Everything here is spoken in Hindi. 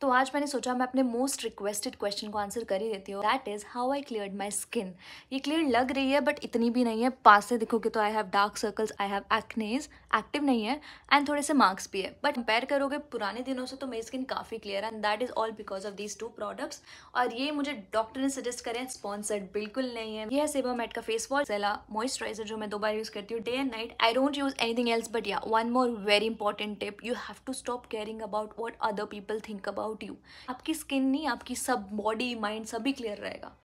तो आज मैंने सोचा मैं अपने मोस्ट रिक्वेस्टेड क्वेश्चन को आंसर कर ही देती हूँ that is how I clear my skin ये क्लियर लग रही है बट इतनी भी नहीं है पास से देखोगे तो I have dark circles I have acnes active नहीं है एंड थोड़े से मार्क्स भी है बट कंपेयर करोगे पुराने दिनों से तो मेरी स्किन काफ़ी क्लियर है and that is all because of these two products और ये मुझे डॉक्टर ने सजेस्ट करें स्पॉन्सर्ड बिल्कुल नहीं है यह सेवा मेट का फेस वॉश सेला मॉइस्चराइजर जो मैं दो बार यूज़ करती हूँ day and night I don't use anything else but yeah one more very important tip you have to stop caring about what other people think about about you आपकी स्किन नहीं आपकी सब बॉडी माइंड सभी क्लियर रहेगा